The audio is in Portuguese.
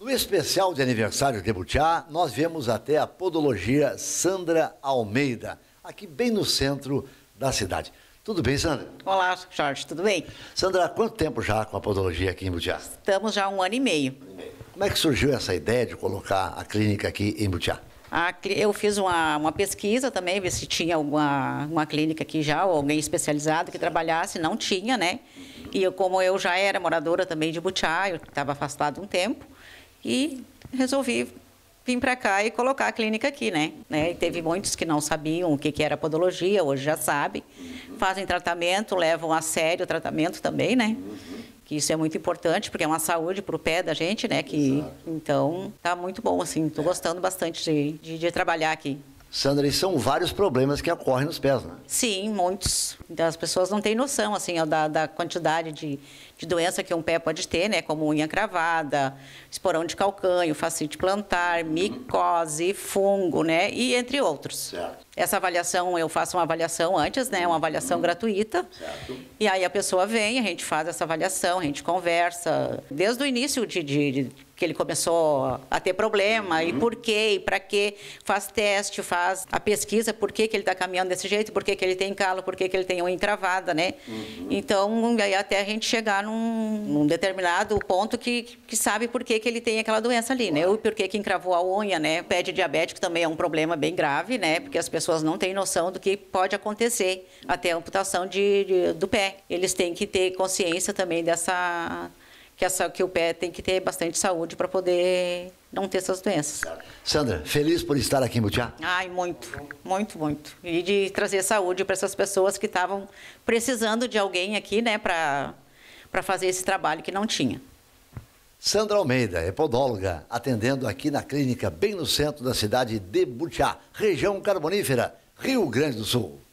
No especial de aniversário de Butiá, nós viemos até a podologia Sandra Almeida, aqui bem no centro da cidade. Tudo bem, Sandra? Olá, Jorge, tudo bem? Sandra, há quanto tempo já com a podologia aqui em Butiá? Estamos já há um ano e meio. Como é que surgiu essa ideia de colocar a clínica aqui em Butiá? A, eu fiz uma, uma, pesquisa também, ver se tinha alguma uma clínica aqui já, ou alguém especializado que trabalhasse, não tinha, né? E eu, como eu já era moradora também de Butiá, eu estava afastado um tempo, e resolvi vim para cá e colocar a clínica aqui, né? né? E teve muitos que não sabiam o que, que era podologia, hoje já sabem. Fazem tratamento, levam a sério o tratamento também, né? Que isso é muito importante, porque é uma saúde para o pé da gente, né? Que, então, tá muito bom, assim. Estou gostando bastante de, de, de trabalhar aqui. Sandra, e são vários problemas que ocorrem nos pés, né? Sim, muitos. Então, as pessoas não têm noção, assim, da, da quantidade de, de doença que um pé pode ter, né? Como unha cravada, esporão de calcanho, fascite plantar, micose, fungo, né? E entre outros. Certo. Essa avaliação, eu faço uma avaliação antes, né? Uma avaliação uhum. gratuita. Certo. E aí a pessoa vem, a gente faz essa avaliação, a gente conversa. Desde o início de, de que ele começou a ter problema, uhum. e por quê, e para quê, faz teste, faz a pesquisa, por que, que ele está caminhando desse jeito, por que, que ele tem calo, por que, que ele tem uma encravada, né? Uhum. Então, aí até a gente chegar num, num determinado ponto que, que sabe por que, que ele tem aquela doença ali, né? e por que, que encravou a unha, né? O pé de diabético também é um problema bem grave, né? Porque as pessoas não têm noção do que pode acontecer até a amputação de, de do pé. Eles têm que ter consciência também dessa que, essa, é que o pé tem que ter bastante saúde para poder não ter essas doenças. Sandra, feliz por estar aqui em Butiá? Ai, muito, muito, muito. E de trazer saúde para essas pessoas que estavam precisando de alguém aqui, né, para fazer esse trabalho que não tinha. Sandra Almeida é podóloga, atendendo aqui na clínica bem no centro da cidade de Butiá, região carbonífera, Rio Grande do Sul.